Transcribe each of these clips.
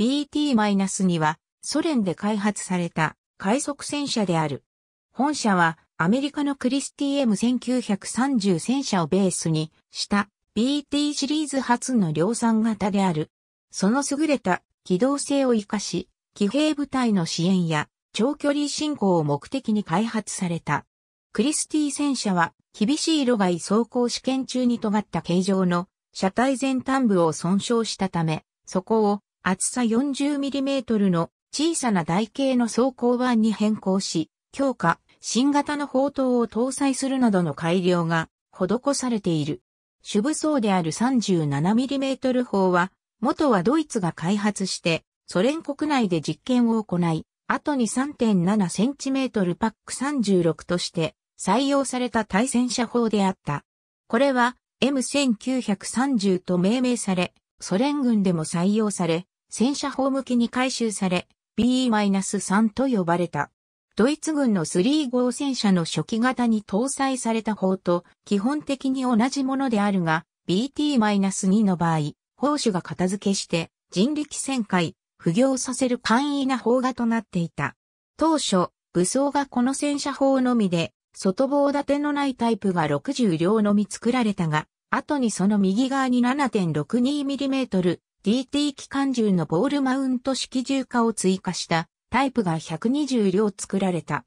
BT-2 はソ連で開発された快速戦車である。本社はアメリカのクリスティ M1930 戦車をベースにした BT シリーズ初の量産型である。その優れた機動性を活かし、騎兵部隊の支援や長距離進行を目的に開発された。クリスティ戦車は厳しい路外走行試験中に尖った形状の車体前端部を損傷したため、そこを厚さ 40mm の小さな台形の装甲版に変更し、強化、新型の砲塔を搭載するなどの改良が施されている。主武装である 37mm 砲は、元はドイツが開発して、ソ連国内で実験を行い、後に 3.7cm パック36として採用された対戦車砲であった。これは M1930 と命名され、ソ連軍でも採用され、戦車砲向きに回収され、BE-3 と呼ばれた。ドイツ軍の3号戦車の初期型に搭載された砲と基本的に同じものであるが、BT-2 の場合、砲手が片付けして人力旋回、不行させる簡易な砲画となっていた。当初、武装がこの戦車砲のみで、外棒立てのないタイプが60両のみ作られたが、後にその右側に 7.62mm DT 機関銃のボールマウント式銃化を追加したタイプが120両作られた。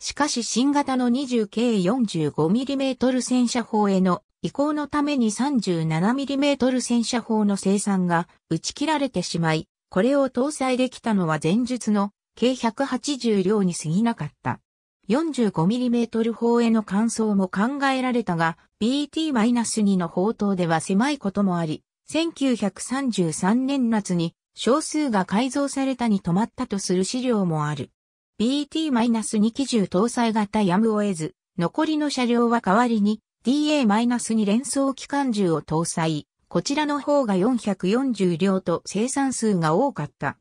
しかし新型の 20K45mm 戦車砲への移行のために 37mm 戦車砲の生産が打ち切られてしまい、これを搭載できたのは前述の計180両に過ぎなかった。45mm 砲への換装も考えられたが、BT-2 の砲塔では狭いこともあり、1933年夏に少数が改造されたに止まったとする資料もある。BT-2 機銃搭載型やむを得ず、残りの車両は代わりに DA-2 連装機関銃を搭載。こちらの方が440両と生産数が多かった。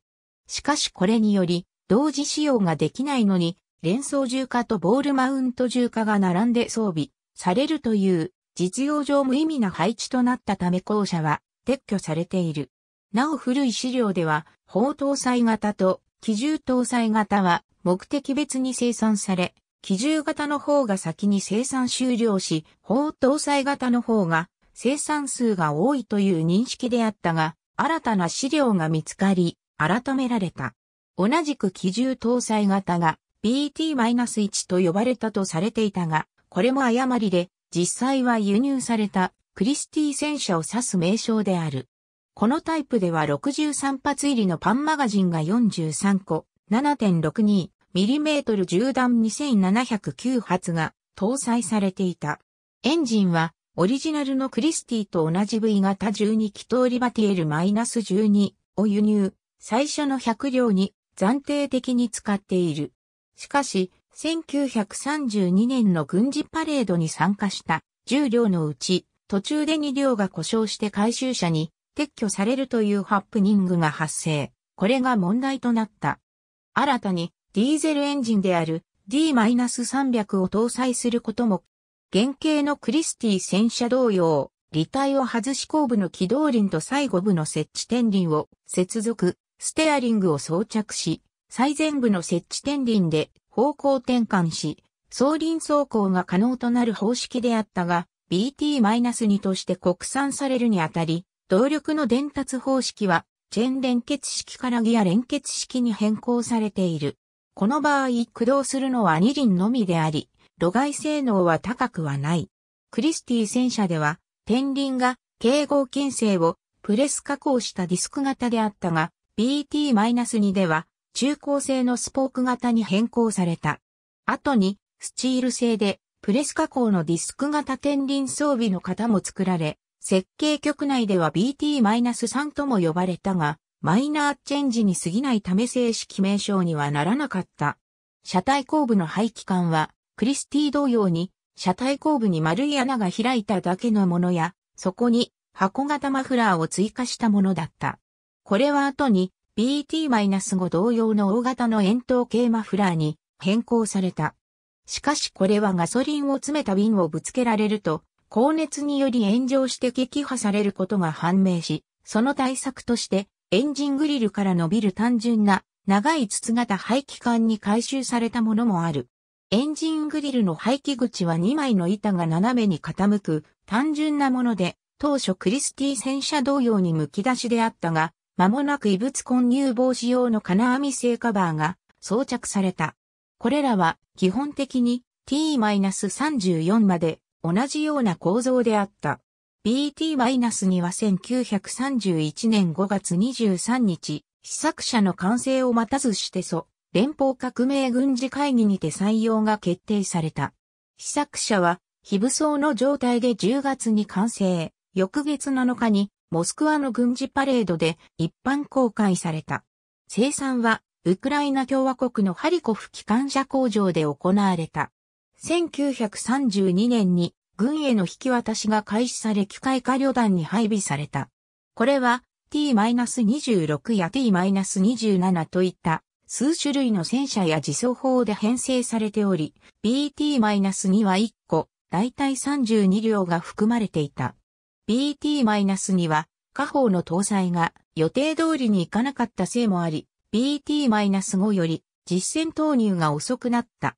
しかしこれにより、同時使用ができないのに、連装重化とボールマウント重化が並んで装備されるという実用上無意味な配置となったため校舎は撤去されている。なお古い資料では、砲搭載型と機銃搭載型は目的別に生産され、機銃型の方が先に生産終了し、砲搭載型の方が生産数が多いという認識であったが、新たな資料が見つかり、改められた。同じく機銃搭載型が BT-1 と呼ばれたとされていたが、これも誤りで、実際は輸入されたクリスティ戦車を指す名称である。このタイプでは63発入りのパンマガジンが43個、7.62mm 銃弾2709発が搭載されていた。エンジンはオリジナルのクリスティと同じ V 型12気筒リバティエル -12 を輸入、最初の100両に暫定的に使っている。しかし、1932年の軍事パレードに参加した10両のうち、途中で2両が故障して回収車に撤去されるというハプニングが発生。これが問題となった。新たにディーゼルエンジンである D-300 を搭載することも、原型のクリスティ戦車同様、履体を外し後部の機動輪と最後部の設置天輪を接続、ステアリングを装着し、最前部の設置天輪で方向転換し、送輪走行が可能となる方式であったが、BT-2 として国産されるにあたり、動力の伝達方式は、チェーン連結式からギア連結式に変更されている。この場合、駆動するのは2輪のみであり、路外性能は高くはない。クリスティ戦車では、天輪が軽合金星をプレス加工したディスク型であったが、BT-2 では中高製のスポーク型に変更された。後に、スチール製で、プレス加工のディスク型天輪装備の型も作られ、設計局内では BT-3 とも呼ばれたが、マイナーチェンジに過ぎないため正式名称にはならなかった。車体後部の排気管は、クリスティ同様に、車体後部に丸い穴が開いただけのものや、そこに箱型マフラーを追加したものだった。これは後に BT-5 同様の大型の円筒形マフラーに変更された。しかしこれはガソリンを詰めた瓶をぶつけられると、高熱により炎上して撃破されることが判明し、その対策としてエンジングリルから伸びる単純な長い筒型排気管に回収されたものもある。エンジングリルの排気口は2枚の板が斜めに傾く単純なもので、当初クリスティ戦車同様に剥き出しであったが、間もなく異物混入防止用の金網製カバーが装着された。これらは基本的に T-34 まで同じような構造であった。b t には1931年5月23日、試作者の完成を待たずしてそ、連邦革命軍事会議にて採用が決定された。試作者は、非武装の状態で10月に完成、翌月7日にモスクワの軍事パレードで一般公開された。生産は、ウクライナ共和国のハリコフ機関車工場で行われた。1932年に軍への引き渡しが開始され機械化旅団に配備された。これは T-26 や T-27 といった数種類の戦車や自走砲で編成されており、BT-2 は1個、だいたい32両が含まれていた。BT-2 は、下方の搭載が予定通りにいかなかったせいもあり、BT-5 より実戦投入が遅くなった。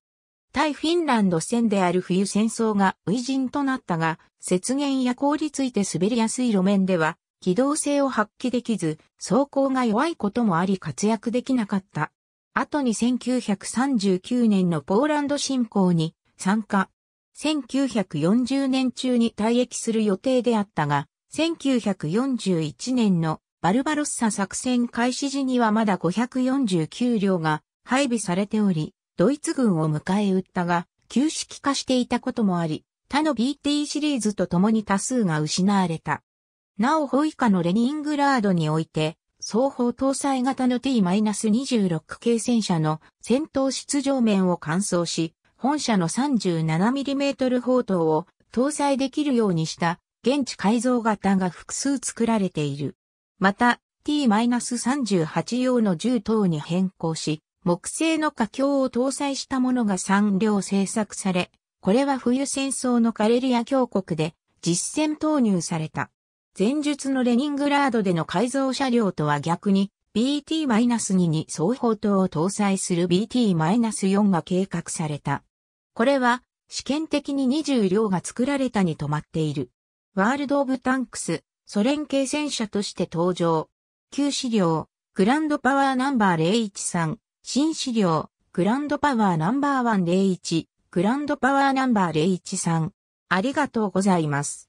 対フィンランド戦である冬戦争が初陣となったが、雪原や凍りついて滑りやすい路面では、機動性を発揮できず、走行が弱いこともあり活躍できなかった。後に1939年のポーランド侵攻に参加、1940年中に退役する予定であったが、1941年のバルバロッサ作戦開始時にはまだ549両が配備されており、ドイツ軍を迎え撃ったが、旧式化していたこともあり、他の BT シリーズと共に多数が失われた。なお、ホイカのレニングラードにおいて、双方搭載型の T-26 系戦車の戦闘出場面を完走し、本社の 37mm 砲塔を搭載できるようにした現地改造型が複数作られている。また T-38 用の銃等に変更し、木製の架橋を搭載したものが3両製作され、これは冬戦争のカレリア峡谷で実戦投入された。前述のレニングラードでの改造車両とは逆に BT-2 に双砲塔を搭載する BT-4 が計画された。これは試験的に20両が作られたに止まっている。ワールド・オブ・タンクス、ソ連系戦車として登場。旧資料、グランドパワーナンバー013、新資料、グランドパワーナンバー101、グランドパワーナンバー013。ありがとうございます。